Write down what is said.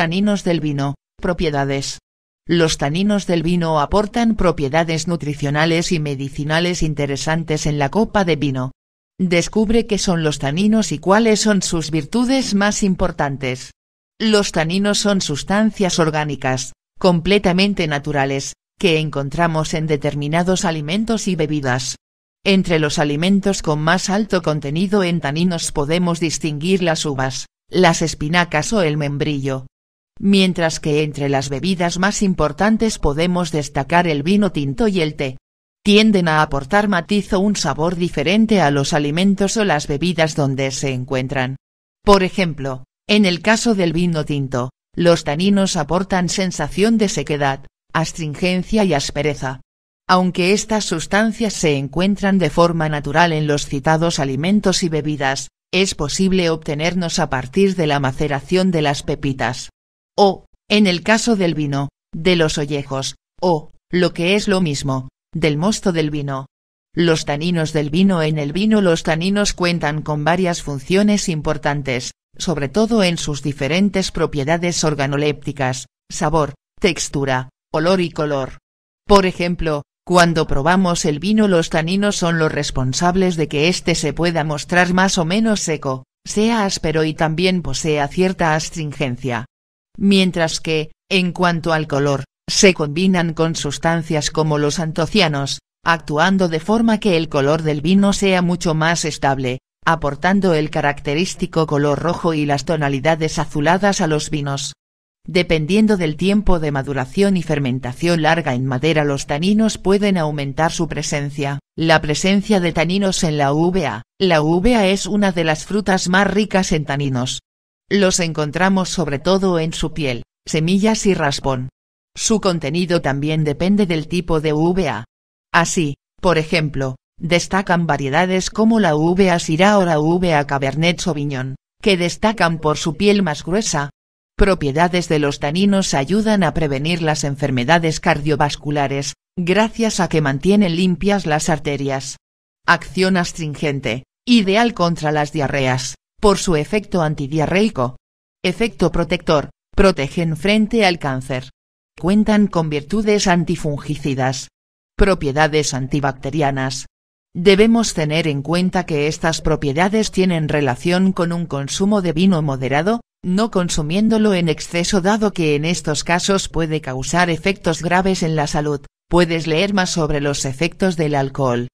Taninos del vino, propiedades. Los taninos del vino aportan propiedades nutricionales y medicinales interesantes en la copa de vino. Descubre qué son los taninos y cuáles son sus virtudes más importantes. Los taninos son sustancias orgánicas, completamente naturales, que encontramos en determinados alimentos y bebidas. Entre los alimentos con más alto contenido en taninos podemos distinguir las uvas, las espinacas o el membrillo, mientras que entre las bebidas más importantes podemos destacar el vino tinto y el té. Tienden a aportar matiz o un sabor diferente a los alimentos o las bebidas donde se encuentran. Por ejemplo, en el caso del vino tinto, los taninos aportan sensación de sequedad, astringencia y aspereza. Aunque estas sustancias se encuentran de forma natural en los citados alimentos y bebidas, es posible obtenernos a partir de la maceración de las pepitas o, en el caso del vino, de los ollejos, o, lo que es lo mismo, del mosto del vino. Los taninos del vino En el vino los taninos cuentan con varias funciones importantes, sobre todo en sus diferentes propiedades organolépticas, sabor, textura, olor y color. Por ejemplo, cuando probamos el vino los taninos son los responsables de que éste se pueda mostrar más o menos seco, sea áspero y también posea cierta astringencia mientras que, en cuanto al color, se combinan con sustancias como los antocianos, actuando de forma que el color del vino sea mucho más estable, aportando el característico color rojo y las tonalidades azuladas a los vinos. Dependiendo del tiempo de maduración y fermentación larga en madera los taninos pueden aumentar su presencia. La presencia de taninos en la uva. La uva es una de las frutas más ricas en taninos, los encontramos sobre todo en su piel, semillas y raspón. Su contenido también depende del tipo de uva. Así, por ejemplo, destacan variedades como la uva sira o la uva Cabernet Sauvignon, que destacan por su piel más gruesa. Propiedades de los taninos ayudan a prevenir las enfermedades cardiovasculares, gracias a que mantienen limpias las arterias. Acción astringente, ideal contra las diarreas por su efecto antidiarreico. Efecto protector, protegen frente al cáncer. Cuentan con virtudes antifungicidas. Propiedades antibacterianas. Debemos tener en cuenta que estas propiedades tienen relación con un consumo de vino moderado, no consumiéndolo en exceso dado que en estos casos puede causar efectos graves en la salud, puedes leer más sobre los efectos del alcohol.